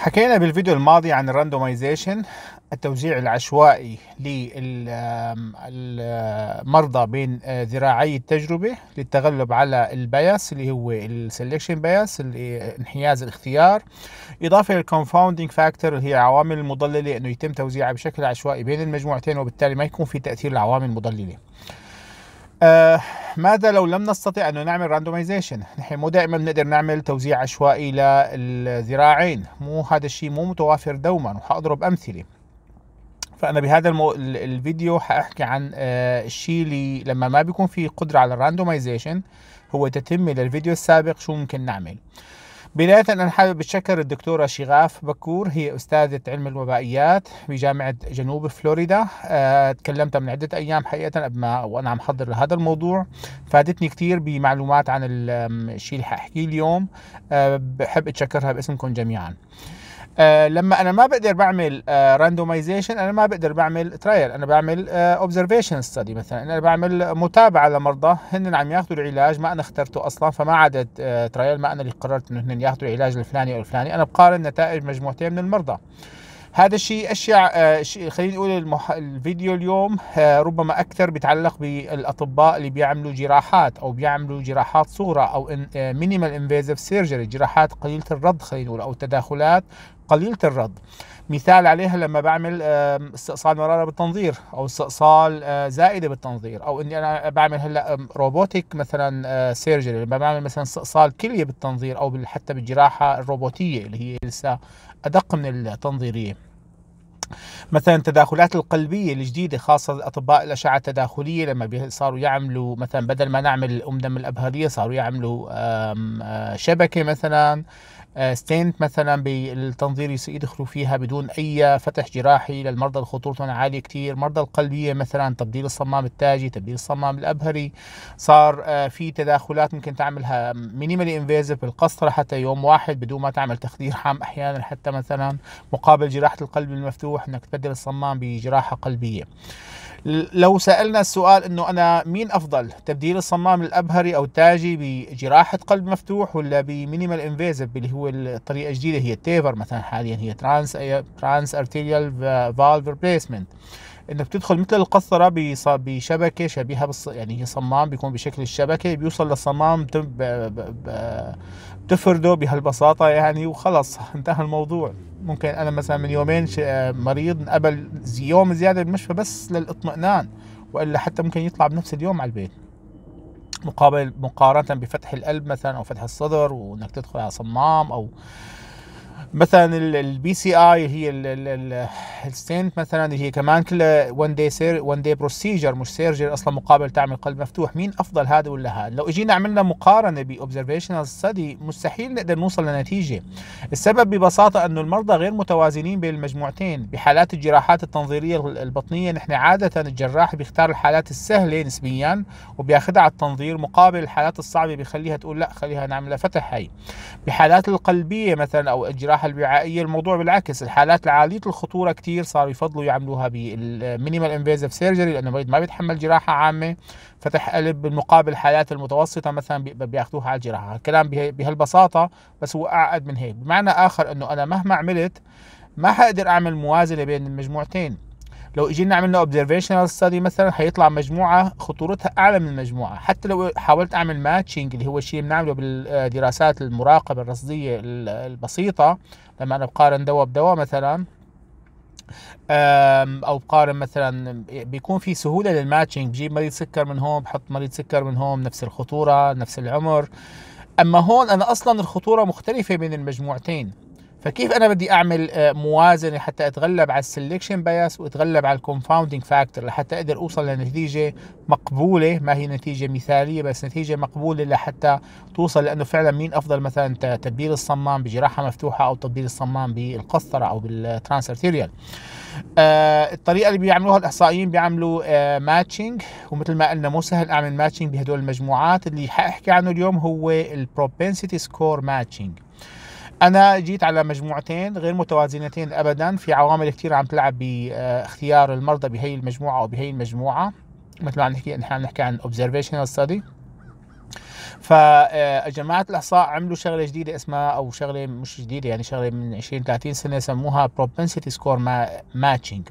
حكينا بالفيديو الماضي عن الراندومايزيشن التوزيع العشوائي للمرضى بين ذراعي التجربة للتغلب على البياس اللي هو السلكشن بياس انحياز الاختيار إضافة للكونفاوندينج فاكتور اللي هي العوامل المضللة أنه يتم توزيعها بشكل عشوائي بين المجموعتين وبالتالي ما يكون في تأثير لعوامل مضللة آه ماذا لو لم نستطع أن نعمل راندومايزيشن نحن مو دائما بنقدر نعمل توزيع عشوائي للذراعين مو هذا الشيء مو متوافر دوما وحأضرب أمثلة فأنا بهذا المو... الفيديو حأحكي عن آه الشيء اللي لما ما بيكون في قدرة على الراندومايزيشن هو تتمة للفيديو السابق شو ممكن نعمل بداية أنا حابب اتشكر الدكتورة شغاف بكور هي أستاذة علم الوبائيات بجامعة جنوب فلوريدا آه، تكلمت من عدة أيام حقيقة قبل ما وأنا عم حضر لهذا الموضوع فادتني كثير بمعلومات عن الشيء اللي حأحكيه اليوم آه، بحب أتشكرها باسمكم جميعا آه، لما انا ما بقدر بعمل راندومايزيشن آه، انا ما بقدر بعمل ترايل انا بعمل اوبزرفيشن آه، ستدي مثلا انا بعمل متابعه لمرضى هن عم ياخذوا العلاج ما انا اخترته اصلا فما عدد ترايل ما انا اللي قررت انه هن ياخذوا العلاج الفلاني او الفلاني انا بقارن نتائج مجموعتين من المرضى هذا الشيء اشياء آه، خلينا نقول المح... الفيديو اليوم آه، ربما اكثر بيتعلق بالاطباء اللي بيعملوا جراحات او بيعملوا جراحات صغرى او مينيمال انفيزف سيرجري جراحات قليله الرد خلينا نقول او تداخلات قليله الرد مثال عليها لما بعمل استئصال مراره بالتنظير او استئصال زائده بالتنظير او اني انا بعمل هلا روبوتك مثلا سيرجري لما بعمل مثلا استئصال كليه بالتنظير او حتى بالجراحه الروبوتيه اللي هي لسه ادق من التنظيريه مثلا التداخلات القلبيه الجديده خاصه اطباء الاشعه التداخليه لما صاروا يعملوا مثلا بدل ما نعمل دم الابهريه صاروا يعملوا آه، شبكه مثلا آه، ستنت مثلا بالتنظير يدخلوا فيها بدون اي فتح جراحي للمرضى اللي خطورتهم عاليه كثير، مرضى القلبيه مثلا تبديل الصمام التاجي، تبديل الصمام الابهري، صار آه، في تداخلات ممكن تعملها مينيمالي انفيزف بالقسطره حتى يوم واحد بدون ما تعمل تخدير حام احيانا حتى مثلا مقابل جراحه القلب المفتوح مفتوح انك تبدل الصمام بجراحه قلبيه لو سالنا السؤال انه انا مين افضل تبديل الصمام الابهري او التاجي بجراحه قلب مفتوح ولا بمينيمال انفيزيف اللي هو الطريقه الجديده هي التيفر مثلا حاليا هي ترانس ترانس ارتيريال فالف ريبليسمنت انك تدخل مثل القسطره بشبكه شبيهه بالص... يعني هي صمام بيكون بشكل الشبكه بيوصل للصمام بتفرده بهالبساطه يعني وخلص انتهى الموضوع ممكن انا مثلا من يومين آه، مريض قبل يوم زياده بالمشفى بس للاطمئنان والا حتى ممكن يطلع بنفس اليوم على البيت مقابل مقارنه بفتح القلب مثلا او فتح الصدر وانك تدخل على صمام او مثلا البي سي اي هي الستنت مثلا اللي هي كمان كلها 1 دي سير 1 دي بروسيجر مش سيرجر اصلا مقابل تعمل قلب مفتوح مين افضل هذا ولا هذا لو اجينا عملنا مقارنه باوبزرفيشنال ستدي مستحيل نقدر نوصل لنتيجه السبب ببساطه انه المرضى غير متوازنين بين المجموعتين بحالات الجراحات التنظيريه البطنيه نحن عاده الجراح بيختار الحالات السهله نسبيا وبياخذها على التنظير مقابل الحالات الصعبه بيخليها تقول لا خليها نعملها فتح هي بحالات القلبيه مثلا او الجراحه الصحه الوعائيه الموضوع بالعكس الحالات العاليه الخطوره كثير صاروا يفضلوا يعملوها بالمينيمال انفيزف سيرجري لانه المريض ما بيتحمل جراحه عامه فتح قلب بالمقابل الحالات المتوسطه مثلا بياخذوها على الجراحه الكلام بهالبساطه بس هو اعقد من هيك بمعنى اخر انه انا مهما عملت ما حقدر اعمل موازنه بين المجموعتين لو اجينا عملنا اوبزرفيشنال ستادي مثلا حيطلع مجموعه خطورتها اعلى من مجموعه حتى لو حاولت اعمل ماتشنج اللي هو الشيء اللي بنعمله بالدراسات المراقبه الرصديه البسيطه لما انا بقارن دواء بدواء مثلا او بقارن مثلا بيكون في سهوله للماتشنج بجيب مريض سكر من هون بحط مريض سكر من هون نفس الخطوره نفس العمر اما هون انا اصلا الخطوره مختلفه بين المجموعتين فكيف انا بدي اعمل آه، موازنه حتى اتغلب على السلكشن باياس واتغلب على الكونفاوندينج فاكتور لحتى اقدر اوصل لنتيجه مقبوله ما هي نتيجه مثاليه بس نتيجه مقبوله لحتى توصل لانه فعلا مين افضل مثلا تبديل الصمام بجراحه مفتوحه او تبديل الصمام بالقسطره او بالترانس ارتيريال آه الطريقه اللي بيعملوها الاحصائيين بيعملوا آه ماتشنج ومثل ما قلنا مو سهل اعمل ماتشنج بهدول المجموعات اللي حاحكي عنه اليوم هو البروبنسيتي سكور ماتشنج انا جيت على مجموعتين غير متوازنتين ابدا في عوامل كثير عم تلعب باختيار المرضى بهي المجموعه او بهي المجموعه مثل ما عم نحكي نحن عم نحكي عن observational study فجماعة الإحصاء عملوا شغلة جديدة اسمها أو شغلة مش جديدة يعني شغلة من 20 30 سنة سموها propensity score matching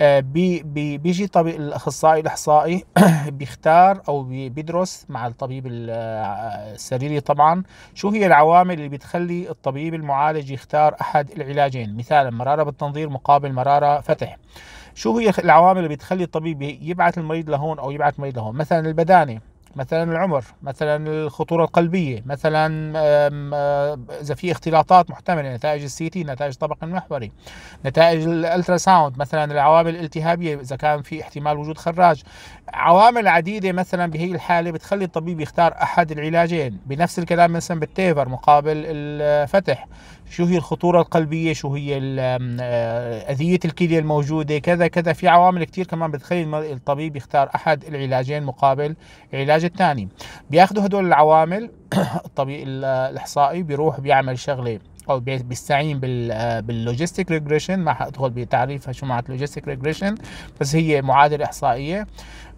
آه، بي بي بيجي طبيب الاخصائي الاحصائي بيختار او بيدرس مع الطبيب آه، السريري طبعا شو هي العوامل اللي بتخلي الطبيب المعالج يختار احد العلاجين مثالا مراره بالتنظير مقابل مراره فتح شو هي العوامل اللي بتخلي الطبيب يبعث المريض لهون او يبعث المريض لهون مثلا البدانه مثلا العمر مثلا الخطورة القلبية مثلا إذا في اختلاطات محتملة نتائج السي تي نتائج الطبق المحوري نتائج الالترا ساوند مثلا العوامل الالتهابية إذا كان في احتمال وجود خراج عوامل عديدة مثلا بهي الحالة بتخلي الطبيب يختار أحد العلاجين بنفس الكلام مثلا بالتيفر مقابل الفتح شو هي الخطوره القلبيه شو هي آه، اذيه الكليه الموجوده كذا كذا في عوامل كثير كمان بتخلي الطبيب يختار احد العلاجين مقابل العلاج الثاني بياخذوا هدول العوامل الطبيب الاحصائي بيروح بيعمل شغله او بيستعين باللوجيستيك آه، ريجريشن ما حادخل بتعريفها شو معنات لوجيستيك ريجريشن بس هي معادله احصائيه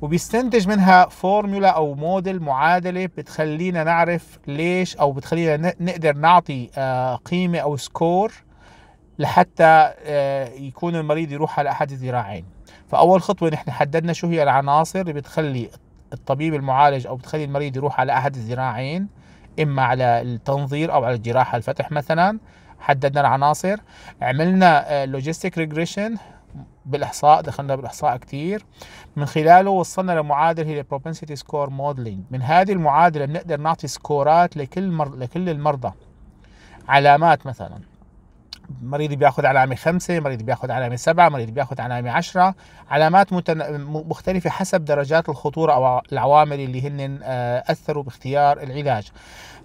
وبيستنتج منها فورمولا او موديل معادله بتخلينا نعرف ليش او بتخلينا نقدر نعطي آه، قيمه او سكور لحتى آه، يكون المريض يروح على احد الذراعين فاول خطوه نحن حددنا شو هي العناصر اللي بتخلي الطبيب المعالج او بتخلي المريض يروح على احد الذراعين اما على التنظير او على الجراحه الفتح مثلا حددنا العناصر عملنا لوجيستيك آه، ريجريشن بالاحصاء دخلنا بالاحصاء كثير من خلاله وصلنا لمعادله هي البروبنسيتي سكور موديلنج من هذه المعادله بنقدر نعطي سكورات لكل مر... لكل المرضى علامات مثلا مريض بياخذ علامة خمسة مريض بياخذ علامة سبعة مريض بياخذ علامة عشرة علامات متن... مختلفة حسب درجات الخطورة أو العوامل اللي هن آه، أثروا باختيار العلاج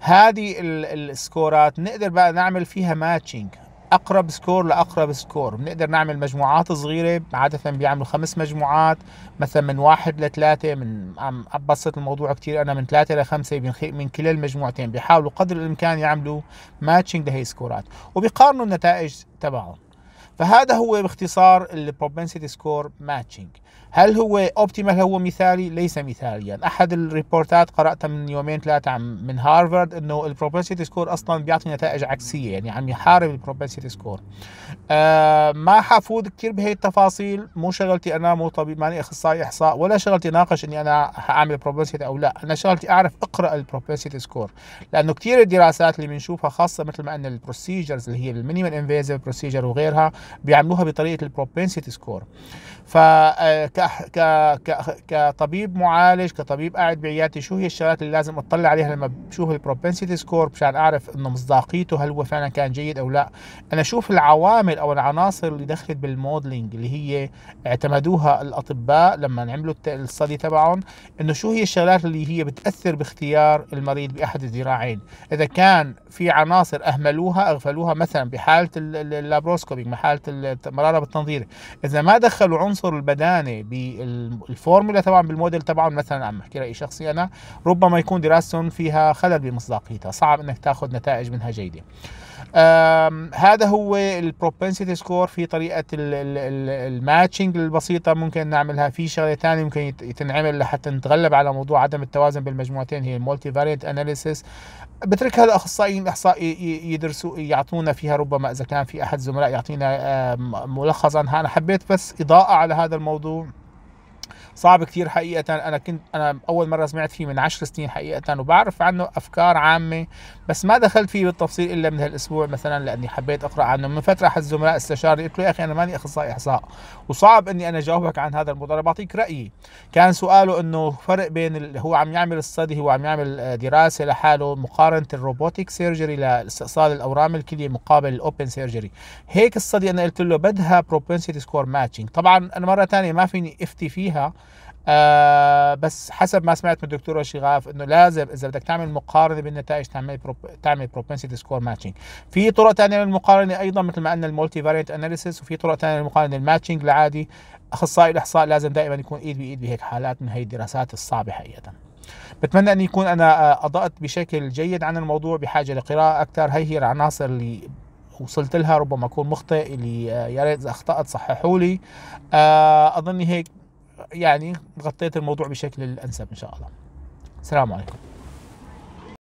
هذه السكورات نقدر بقى نعمل فيها ماتشنج اقرب سكور لاقرب سكور بنقدر نعمل مجموعات صغيره عاده بيعملوا خمس مجموعات مثلا من واحد لثلاثه من عم ابسط الموضوع كثير انا من ثلاثه لخمسه من, كلا المجموعتين بيحاولوا قدر الامكان يعملوا ماتشنج لهي السكورات وبيقارنوا النتائج تبعهم فهذا هو باختصار البروبنسيتي سكور ماتشنج هل هو اوبتيمال هو مثالي ليس مثاليا يعني احد الريبورتات قراتها من يومين ثلاثه من هارفارد انه البروبنسيتي سكور اصلا بيعطي نتائج عكسيه يعني عم يحارب البروبنسيتي سكور آه ما حافوت كثير بهي التفاصيل مو شغلتي انا مو طبيب ماني اخصائي احصاء ولا شغلتي ناقش اني انا حاعمل بروبنسيتي او لا انا شغلتي اعرف اقرا البروبنسيتي سكور لانه كثير الدراسات اللي بنشوفها خاصه مثل ما ان البروسيجرز اللي هي المينيمال انفيزيف بروسيجر وغيرها بيعملوها بطريقه البروبنسيتي سكور ف آه، كطبيب معالج كطبيب قاعد بعيادتي شو هي الشغلات اللي لازم اطلع عليها لما بشوف البروبنسيتي سكور مشان اعرف انه مصداقيته هل هو فعلا كان جيد او لا انا اشوف العوامل او العناصر اللي دخلت بالمودلينج اللي هي اعتمدوها الاطباء لما عملوا الستدي تبعهم انه شو هي الشغلات اللي هي بتاثر باختيار المريض باحد الذراعين اذا كان في عناصر اهملوها اغفلوها مثلا بحاله اللابروسكوبي حالة المراره بالتنظير اذا ما دخلوا عنصر البدانه بالفورمولا تبعهم بالموديل تبعهم مثلا عم بحكي رأي شخصي انا ربما يكون دراستهم فيها خلل بمصداقيتها صعب انك تاخذ نتائج منها جيده هذا هو البروبنسيتي سكور في طريقه الماتشنج البسيطه ممكن نعملها في شغله ثانيه ممكن تنعمل لحتى نتغلب على موضوع عدم التوازن بالمجموعتين هي المولتي فارينت اناليسيس بتركها الاخصائيين الاحصاء يدرسوا يعطونا فيها ربما اذا كان في احد الزملاء يعطينا ملخص عنها انا حبيت بس اضاءه على هذا الموضوع صعب كثير حقيقة أنا كنت أنا أول مرة سمعت فيه من عشر سنين حقيقة وبعرف عنه أفكار عامة بس ما دخلت فيه بالتفصيل إلا من هالأسبوع مثلا لأني حبيت أقرأ عنه من فترة أحد الزملاء استشارني قلت له يا أخي أنا ماني أخصائي إحصاء وصعب إني أنا أجاوبك عن هذا الموضوع أنا بعطيك رأيي كان سؤاله إنه فرق بين اللي هو عم يعمل الصدي هو عم يعمل آه، دراسة لحاله مقارنة الروبوتيك سيرجري لاستئصال الأورام الكلية مقابل الأوبن سيرجري هيك الصدي أنا قلت له بدها بروبنسيتي سكور ماتشنج طبعا أنا مرة ثانية ما فيني أفتي فيها آه بس حسب ما سمعت من الدكتور شغاف انه لازم اذا بدك تعمل مقارنه بالنتائج تعمل بروب... تعمل بروبنسيتي سكور ماتشنج في طرق ثانيه للمقارنه ايضا مثل ما قلنا المولتي فارينت اناليسيس وفي طرق ثانيه للمقارنه الماتشنج العادي اخصائي الاحصاء لازم دائما يكون ايد بايد بهيك حالات من هي الدراسات الصعبه حقيقه بتمنى أن يكون أنا آه، أضأت بشكل جيد عن الموضوع بحاجة لقراءة أكثر هي هي العناصر اللي وصلت لها ربما أكون مخطئ اللي آه، يا ريت إذا أخطأت صححوا لي آه، أظن هيك يعني غطيت الموضوع بشكل الانسب ان شاء الله السلام عليكم